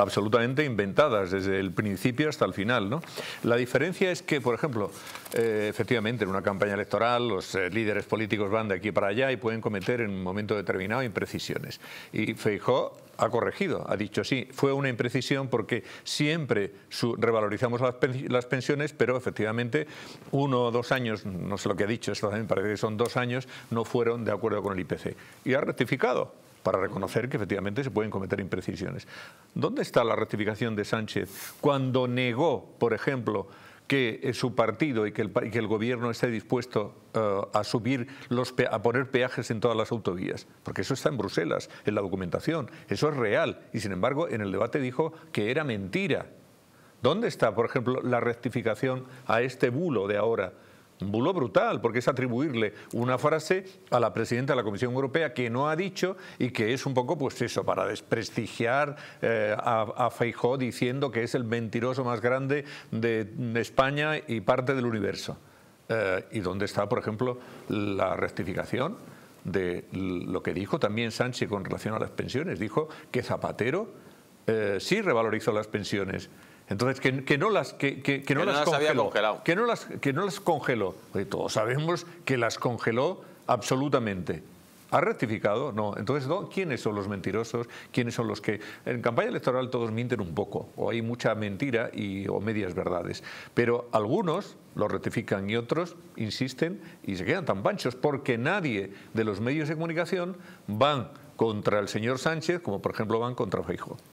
absolutamente inventadas desde el principio hasta el final. ¿no? La diferencia es que, por ejemplo, eh, efectivamente en una campaña electoral los eh, líderes políticos van de aquí para allá y pueden cometer en un momento determinado imprecisiones. Y Feijó ha corregido, ha dicho sí, fue una imprecisión porque siempre revalorizamos las, pensiones, pero efectivamente uno o dos años, no sé lo que ha dicho, eso también parece que son dos años, no fueron de acuerdo con el IPC. Y ha rectificado, para reconocer que efectivamente se pueden cometer imprecisiones. ¿Dónde está la rectificación de Sánchez cuando negó, por ejemplo, que eh, su partido y que el, gobierno esté dispuesto eh, a subir los a poner peajes en todas las autovías, porque eso está en Bruselas, en la documentación, eso es real y sin embargo en el debate dijo que era mentira. ¿Dónde está, por ejemplo, la rectificación a este bulo de ahora? un bulo brutal, porque es atribuirle una frase a la presidenta de la Comisión Europea que no ha dicho y que es un poco, pues eso, para desprestigiar eh, a, a Feijó diciendo que es el mentiroso más grande de, España y parte del universo. Eh, ¿Y dónde está, por ejemplo, la rectificación? de lo que dijo también Sánchez con relación a las pensiones. Dijo que Zapatero eh, sí revalorizó las pensiones entonces, que, no las, que, no, las, congeló. Que no las, congeló. todos sabemos que las congeló absolutamente. ¿Ha rectificado? No. Entonces, ¿quiénes son los mentirosos? ¿Quiénes son los que...? En campaña electoral todos mienten un poco, o hay mucha mentira y, o medias verdades. Pero algunos lo rectifican y otros insisten y se quedan tan panchos porque nadie de los medios de comunicación van contra el señor Sánchez como por ejemplo van contra Feijo.